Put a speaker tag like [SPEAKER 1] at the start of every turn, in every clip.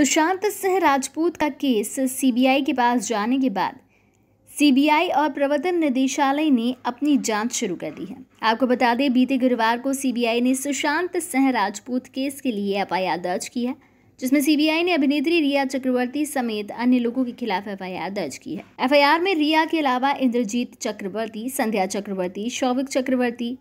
[SPEAKER 1] सुशांत सिंह राजपूत का case CBI के पास जाने के बाद सीबीआई और प्रवर्तन निदेशालय ने अपनी जांच शुरू कर दी है आपको बता दें बीते गुरुवार को सीबीआई ने सुशांत सिंह राजपूत केस के लिए एफआईआर दर्ज की है जिसमें सीबीआई ने अभिनेत्री रिया चक्रवर्ती समेत अन्य लोगों के खिलाफ एफआईआर दर्ज की है एफआईआर में रिया के अलावा इंद्रजीत चक्रवर्ती संध्या चक्रवर्ती शौविक चक्रवर्ती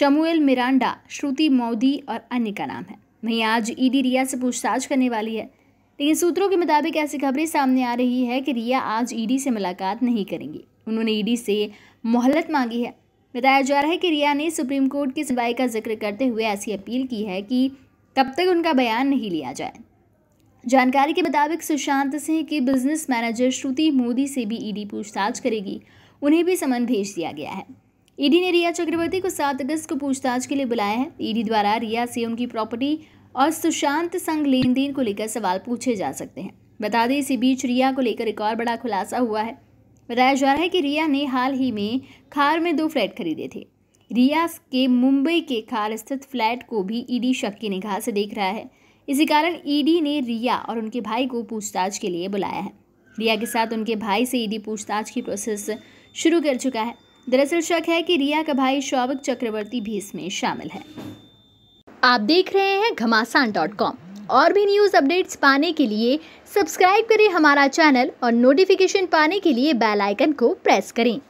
[SPEAKER 1] शमुएल मिरांडा श्रुति मोदी और अन्य का नाम है वहीं आज ईडी e रिया से पूछताछ करने वाली है लेकिन सूत्रों के मुताबिक ऐसी खबरें सामने आ रही है कि रिया आज ईडी e से मुलाकात नहीं करेंगी उन्होंने ईडी e से मोहलत मांगी है बताया जा रहा है कि रिया ने सुप्रीम कोर्ट की सुनवाई का जिक्र करते हुए ऐसी अपील की है कि तब तक उनका बयान नहीं लिया जाए जानकारी के मुताबिक सुशांत सिंह के बिजनेस मैनेजर श्रुति मोदी से भी ईडी पूछताछ करेगी उन्हें भी समन भेज दिया गया है ईडी ने रिया चक्रवर्ती को सात अगस्त को पूछताछ के लिए बुलाया है ईडी द्वारा रिया से उनकी प्रॉपर्टी और सुशांत संघ लेन देन को लेकर सवाल पूछे जा सकते हैं बता दें इसी बीच रिया को लेकर एक और बड़ा खुलासा हुआ है बताया जा रहा है कि रिया ने हाल ही में खार में दो फ्लैट खरीदे थे रिया के मुंबई के खार स्थित फ्लैट को भी ईडी शक की निगाह से देख रहा है इसी कारण ईडी ने रिया और उनके भाई को पूछताछ के लिए बुलाया है रिया के साथ उनके भाई से ईडी पूछताछ की प्रोसेस शुरू कर चुका है दरअसल शक है कि रिया का भाई शौभक चक्रवर्ती भी इसमें शामिल है आप देख रहे हैं घमासान डॉट कॉम और भी न्यूज़ अपडेट्स पाने के लिए सब्सक्राइब करें हमारा चैनल और नोटिफिकेशन पाने के लिए बेल आइकन को प्रेस करें